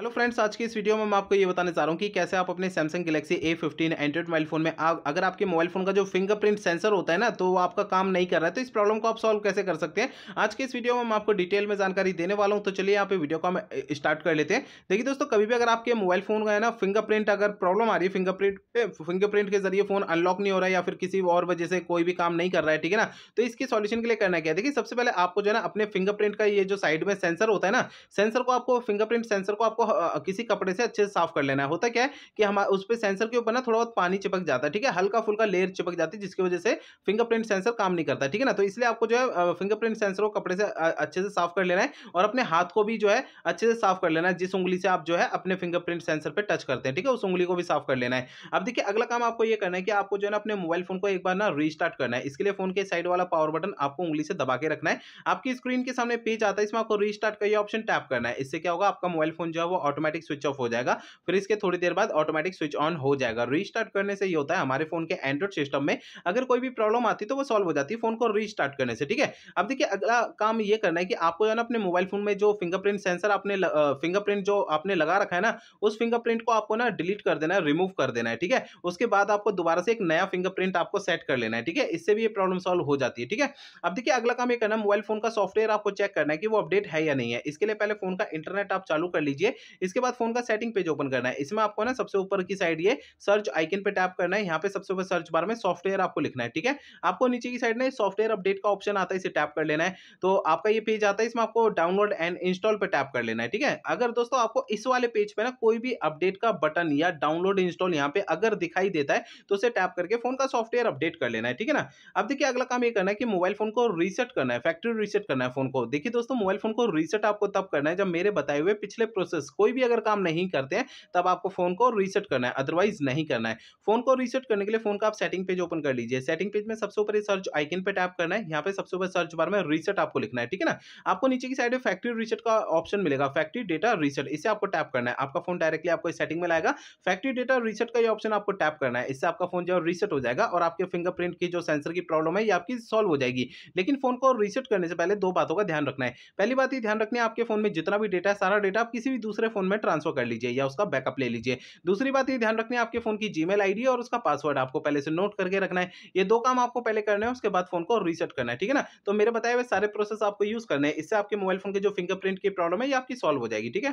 hello friends आज की इस वीडियो में मैं आपको ये बताने चाह रहा हूँ कि कैसे आप अपने Samsung Galaxy A fifteen Android mobile phone में आ, अगर आपके मोबाइल फोन का जो फिंगरप्रिंट सेंसर होता है ना तो वो आपका काम नहीं कर रहा है तो इस प्रॉब्लम को आप सॉल्व कैसे कर सकते हैं आज के इस वीडियो में मैं आपको डिटेल में जानकारी देने वाला हूँ तो चलिए यहाँ पे वीडियो को हम स्टार्ट कर लेते हैं देखिए दोस्तों कभी भी अगर आपके मोबाइल फोन का है ना फिंगरप्रिंट अगर प्रॉब्लम आ रही है फिंगरप्रिंट पे फिंगरप्रिंट के जरिए फोन अनलॉक नहीं हो रहा है या फिर किसी और वजह से कोई भी काम नहीं कर रहा है ठीक है ना तो इसके सॉल्यूशन के लिए करना क्या देखिए सबसे पहले आपको जो है ना अपने फिंगरप्रिंट का ये जो साइड में सेंसर होता है ना सेंसर को आपको फिंगरप्रिंट सेंसर को आपको किसी कपड़े से अच्छे से साफ कर लेना है होता क्या है कि हम उस पर सेंसर के ऊपर ना थोड़ा बहुत पानी चिपक जाता है ठीक है हल्का फुल्का लेयर चिपक जाती है जिसकी वजह से फिंगरप्रिंट सेंसर काम नहीं करता ठीक है ना तो इसलिए आपको जो है फिंगरप्रिंट सेंसर को कपड़े से अच्छे से साफ कर लेना है और अपने हाथ को भी जो है अच्छे से साफ कर लेना है जिस उंगली से आप जो है अपने फिंगरप्रिंट सेंसर पर टच करते हैं ठीक है उस उंगली को भी साफ कर लेना है अब देखिए अगला काम आपको यह करना है कि आपको जो है ना अपने मोबाइल फोन को एक बार ना रिस्टार्ट करना है इसके लिए फोन के साइड वाला पावर बटन आपको उंगली से दबा के रखना है आपकी स्क्रीन के सामने पेज आता है इसमें आपको रिस्टार्ट का ये ऑप्शन टैप करना है इससे क्या होगा आपका मोबाइल फोन जो है वो ऑटोमेटिक स्विच ऑफ हो जाएगा फिर इसके थोड़ी देर बाद ऑटोमेटिक स्विच ऑन हो जाएगा रीस्टार्ट करने से ये होता है हमारे फोन के एंड्रॉइड सिस्टम में अगर कोई भी प्रॉब्लम आती है तो वो सॉल्व हो जाती है फोन को रीस्टार्ट करने से ठीक है अब देखिए अगला काम ये करना है कि आपको जो है ना अपने मोबाइल फोन में जो फिंगरप्रिंट सेंसर आपने फिंगरप्रिंट जो आपने लगा रखा है ना उस फिंगरप्रिंट को आपको ना डिलीट कर देना है रिमूव कर देना है ठीक है उसके बाद आपको दोबारा से एक नया फिंगरप्रिंट आपको सेट कर लेना है ठीक है इससे भी ये प्रॉब्लम सॉल्व हो जाती है ठीक है अब देखिए अगला काम ये करना मोबाइल फोन का सॉफ्टवेयर आपको चेक करना है कि वो अपडेट है या नहीं है इसके लिए पहले फोन का इंटरनेट आप चालू कर लीजिए इसके बाद फोन का सेटिंग पेज ओपन करना है इसमें आपको ना सबसे ऊपर की साइड ये सर्च आइकन पे टैप करना है यहाँ पे सबसे ऊपर सर्च बार में सॉफ्टवेयर आपको लिखना है ठीक है आपको नीचे की साइड में सॉफ्टवेयर अपडेट का ऑप्शन आता है इसे टैप कर लेना है तो आपका ये पेज आता है इसमें आपको डाउनलोड एंड इंस्टॉल पर टैप कर लेना है ठीक है अगर दोस्तों आपको इस वाले पेज पर ना कोई भी अपडेट का बटन या डाउनलोड इंस्टॉल यहाँ पे अगर दिखाई देता है तो उसे टैप करके फोन का सॉफ्टवेयर अपडेट कर लेना है ठीक है ना अब देखिए अगला काम ये करना है कि मोबाइल फोन को रीसेट करना है फैक्ट्री रीसेट करना है फोन को देखिए दोस्तों मोबाइल फोन को रीसेट आपको तब करना है जब मेरे बताए हुए पिछले प्रोसेस कोई भी अगर काम नहीं करते हैं तब आपको फ़ोन को रीसेट करना है अदरवाइज नहीं करना है फ़ोन को रीसेट करने के लिए फ़ोन का आप सेटिंग पेज ओपन कर लीजिए सेटिंग पेज में सबसे ऊपर सर्च आइकन पर टैप करना है यहाँ पे सबसे ऊपर सर्च बार में रीसेट आपको लिखना है ठीक है ना आपको नीचे की साइड में फैक्ट्री रीसेट का ऑप्शन मिलेगा फैक्ट्री डेटा रीसेट इसे आपको टैप करना है आपका फोन डायरेक्टली आपको सेटिंग में लाएगा फैक्ट्री डेटा रीसेट का ये ऑप्शन आपको टैप करना है इससे आपका फोन जो है रीसेट हो जाएगा और आपके फिंगरप्रिंट की जो सेंसर की प्रॉब्लम है ये आपकी सॉल्व हो जाएगी लेकिन फोन को रीसेट करने से पहले दो बातों का ध्यान रखना है पहली बात ये ध्यान रखना है आपके फोन में जितना भी डेटा है सारा डेटा आप किसी भी दूसरे दूसरे फोन में ट्रांसफर कर लीजिए या उसका बैकअप ले लीजिए दूसरी बात ये ध्यान रखनी है आपके फोन की जीमेल आईडी और उसका पासवर्ड आपको पहले से नोट करके रखना है ये दो काम आपको पहले करना है उसके बाद फोन को रीसेट करना है ठीक है ना तो मेरे बताए हुए सारे प्रोसेस आपको यूज करना है इससे आपके मोबाइल फोन के जो फिंगरप्रिंट की प्रॉब्लम है ये आपकी सॉल्व हो जाएगी ठीक है